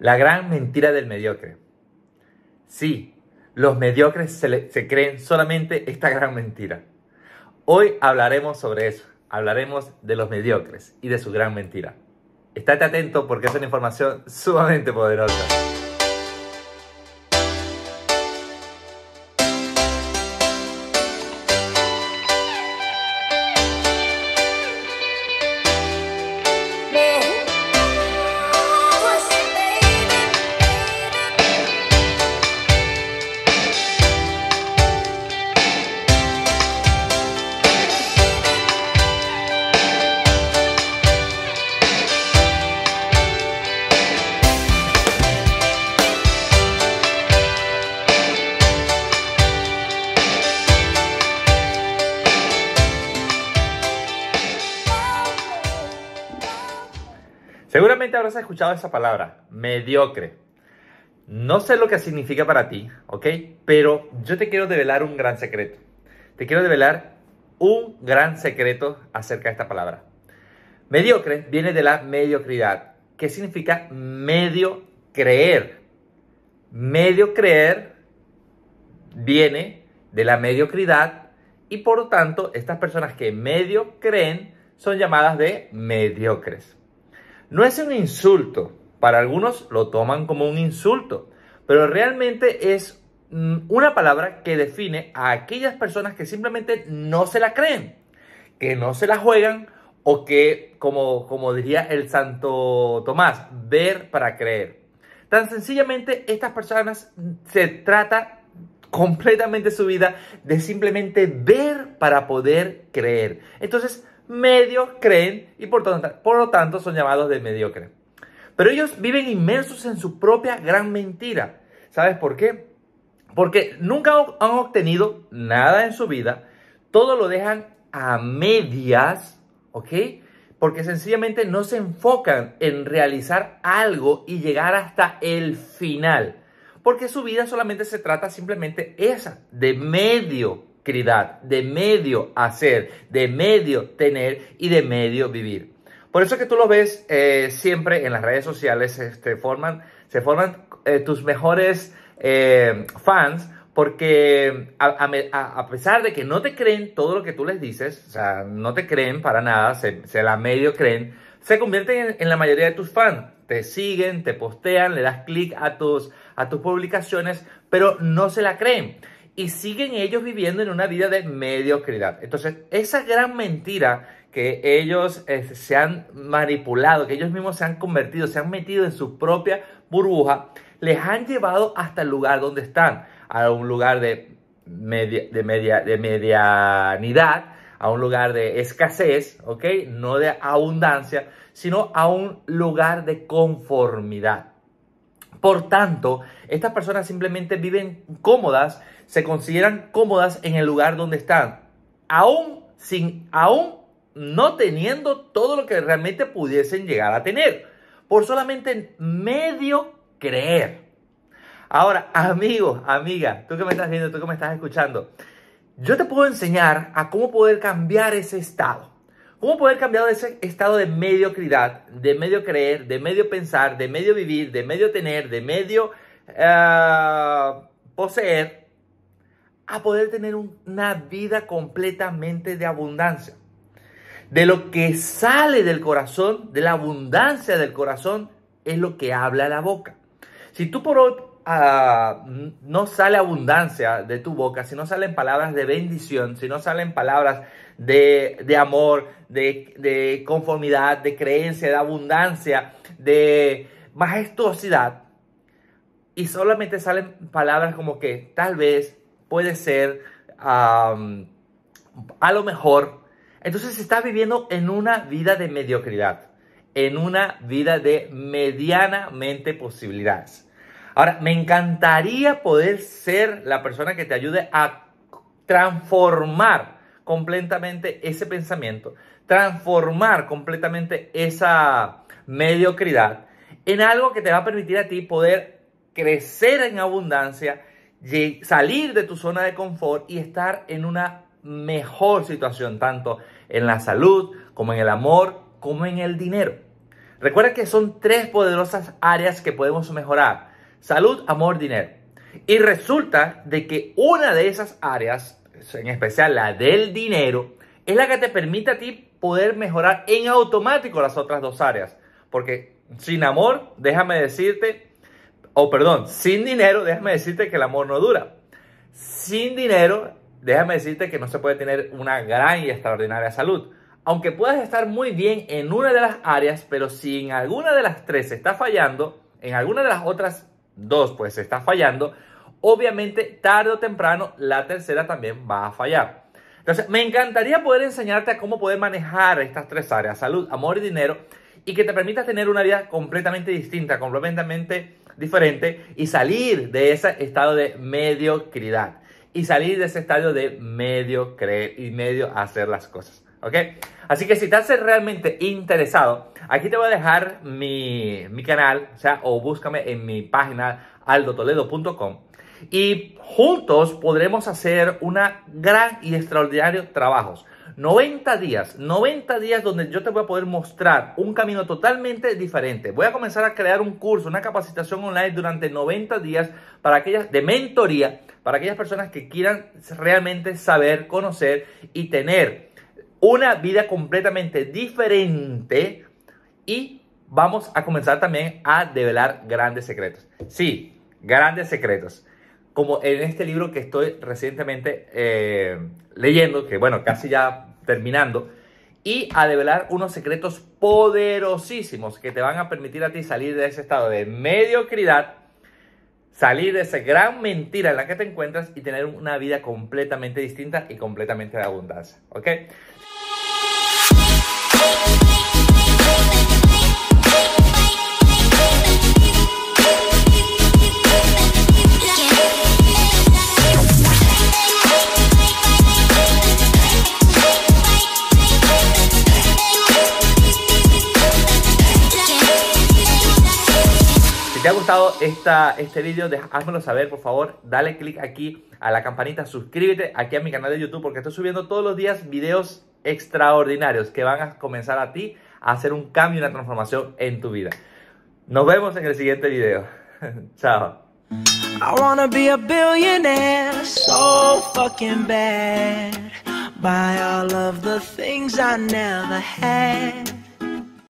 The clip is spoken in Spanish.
La gran mentira del mediocre. Sí, los mediocres se, creen solamente esta gran mentira. Hoy hablaremos sobre eso. Hablaremos de los mediocres y de su gran mentira. Estate atento porque es una información sumamente poderosa. Seguramente habrás escuchado esa palabra, mediocre. No sé lo que significa para ti, ¿ok? Pero yo te quiero develar un gran secreto. Te quiero develar un gran secreto acerca de esta palabra. Mediocre viene de la mediocridad. que significa medio creer? Medio creer viene de la mediocridad y por lo tanto estas personas que medio creen son llamadas de mediocres. No es un insulto. Para algunos lo toman como un insulto, pero realmente es mm, una palabra que define a aquellas personas que simplemente no se la creen, que no se la juegan o que, como, como diría el santo Tomás, ver para creer. Tan sencillamente estas personas mm, se trata completamente su vida de simplemente ver para poder creer. Entonces, medios creen y por, tanto, por lo tanto son llamados de mediocre. Pero ellos viven inmersos en su propia gran mentira. ¿Sabes por qué? Porque nunca han obtenido nada en su vida, todo lo dejan a medias, ¿ok? Porque sencillamente no se enfocan en realizar algo y llegar hasta el final. Porque su vida solamente se trata simplemente esa, de medio de medio hacer, de medio tener y de medio vivir. Por eso que tú lo ves eh, siempre en las redes sociales, este, forman, se forman eh, tus mejores eh, fans porque a, pesar de que no te creen todo lo que tú les dices, o sea, no te creen para nada, se, la medio creen, se convierten en, la mayoría de tus fans. Te siguen, te postean, le das clic a tus, a tus publicaciones, pero no se la creen y siguen ellos viviendo en una vida de mediocridad. Entonces, esa gran mentira que ellos este, se han manipulado, que ellos mismos se han convertido, se han metido en su propia burbuja, les han llevado hasta el lugar donde están, a un lugar de, de, media, de medianidad, a un lugar de escasez, ¿ok? No de abundancia, sino a un lugar de conformidad. Por tanto, estas personas simplemente viven cómodas se consideran cómodas en el lugar donde están, aún sin, aún no teniendo todo lo que realmente pudiesen llegar a tener, por solamente medio creer. Ahora, amigo, amiga, tú que me estás viendo, tú que me estás escuchando, yo te puedo enseñar a cómo poder cambiar ese estado. ¿Cómo poder cambiar ese estado de mediocridad, de medio creer, de medio pensar, de medio vivir, de medio tener, de medio eh, poseer a poder tener una vida completamente de abundancia. De lo que sale del corazón, de la abundancia del corazón, es lo que habla la boca. Si tú por hoy ah, no sale abundancia de tu boca, si no salen palabras de bendición, si no salen palabras de, amor, de, de conformidad, de creencia, de abundancia, de majestuosidad, y solamente salen palabras como que tal vez puede ser a lo mejor. Entonces estás viviendo en una vida de mediocridad, en una vida de medianamente posibilidades. Ahora, me encantaría poder ser la persona que te ayude a transformar completamente ese pensamiento, transformar completamente esa mediocridad en algo que te va a permitir a ti poder crecer en abundancia, salir de tu zona de confort y estar en una mejor situación, tanto en la salud como en el amor, como en el dinero. Recuerda que son tres poderosas áreas que podemos mejorar. Salud, amor, dinero. Y resulta de que una de esas áreas, en especial la del dinero, es la que te permite a ti poder mejorar en automático las otras dos áreas. Porque sin amor, déjame decirte, o oh, perdón, sin dinero, déjame decirte que el amor no dura. Sin dinero, déjame decirte que no se puede tener una gran y extraordinaria salud. Aunque puedas estar muy bien en una de las áreas, pero si en alguna de las tres está fallando, en alguna de las otras dos pues está fallando, obviamente tarde o temprano la tercera también va a fallar. Entonces, me encantaría poder enseñarte a cómo poder manejar estas tres áreas, salud, amor y dinero, y que te permita tener una vida completamente distinta, completamente diferente y salir de ese estado de mediocridad y salir de ese estado de medio creer y medio hacer las cosas. ¿Ok? Así que si estás realmente interesado, aquí te voy a dejar mi, mi canal, o búscame en mi página aldotoledo.com y juntos podremos hacer una gran y extraordinario trabajo. 90 días, 90 días donde yo te voy a poder mostrar un camino totalmente diferente. Voy a comenzar a crear un curso, una capacitación online durante 90 días para aquellas de mentoría, para aquellas personas que quieran realmente saber, conocer y tener una vida completamente diferente y vamos a comenzar también a develar grandes secretos. Sí, grandes secretos como en este libro que estoy recientemente eh, leyendo, que bueno, casi ya terminando, y a develar unos secretos poderosísimos que te van a permitir a ti salir de ese estado de mediocridad, salir de esa gran mentira en la que te encuentras y tener una vida completamente distinta y completamente de abundancia. ¿Ok? Si te ha gustado esta, este vídeo, házmelo saber, por favor. Dale click aquí a la campanita, suscríbete aquí a mi canal de YouTube porque estoy subiendo todos los días videos extraordinarios que van a comenzar a ti a hacer un cambio y una transformación en tu vida. Nos vemos en el siguiente video. Chao.